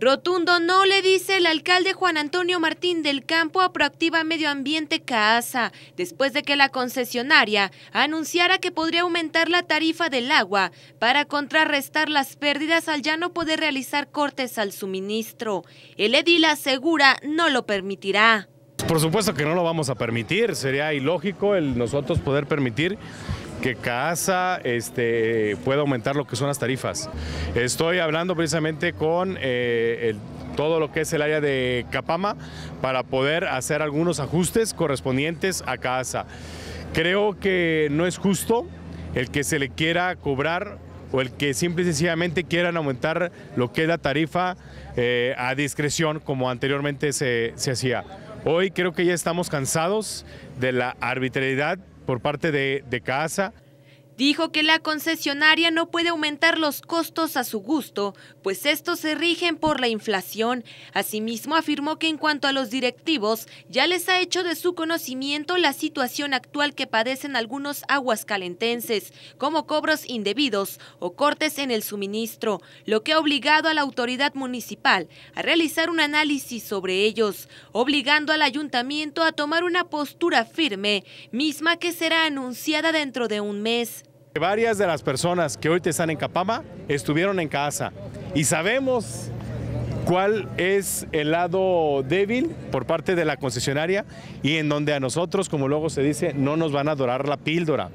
Rotundo no le dice el alcalde Juan Antonio Martín del Campo a Proactiva Medio Ambiente Casa, después de que la concesionaria anunciara que podría aumentar la tarifa del agua para contrarrestar las pérdidas al ya no poder realizar cortes al suministro. El edil asegura no lo permitirá. Por supuesto que no lo vamos a permitir, sería ilógico el nosotros poder permitir que CASA este, pueda aumentar lo que son las tarifas. Estoy hablando precisamente con eh, todo lo que es el área de Capama para poder hacer algunos ajustes correspondientes a CASA. Creo que no es justo el que se le quiera cobrar o el que simple y sencillamente quieran aumentar lo que es la tarifa eh, a discreción como anteriormente se, se hacía. Hoy creo que ya estamos cansados de la arbitrariedad por parte de, de casa dijo que la concesionaria no puede aumentar los costos a su gusto, pues estos se rigen por la inflación. Asimismo, afirmó que en cuanto a los directivos, ya les ha hecho de su conocimiento la situación actual que padecen algunos aguascalentenses, como cobros indebidos o cortes en el suministro, lo que ha obligado a la autoridad municipal a realizar un análisis sobre ellos, obligando al ayuntamiento a tomar una postura firme, misma que será anunciada dentro de un mes. Varias de las personas que hoy están en Capama estuvieron en casa y sabemos cuál es el lado débil por parte de la concesionaria y en donde a nosotros, como luego se dice, no nos van a dorar la píldora.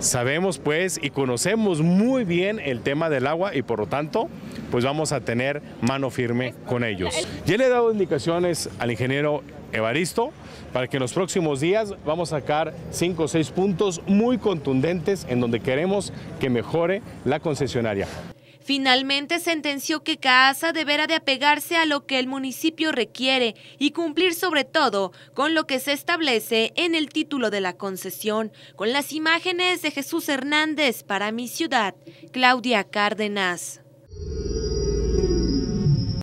Sabemos pues y conocemos muy bien el tema del agua y por lo tanto pues vamos a tener mano firme con ellos. Ya le he dado indicaciones al ingeniero Evaristo para que en los próximos días vamos a sacar cinco o seis puntos muy contundentes en donde queremos que mejore la concesionaria. Finalmente sentenció que CAASA deberá de apegarse a lo que el municipio requiere y cumplir sobre todo con lo que se establece en el título de la concesión, con las imágenes de Jesús Hernández para mi ciudad, Claudia Cárdenas.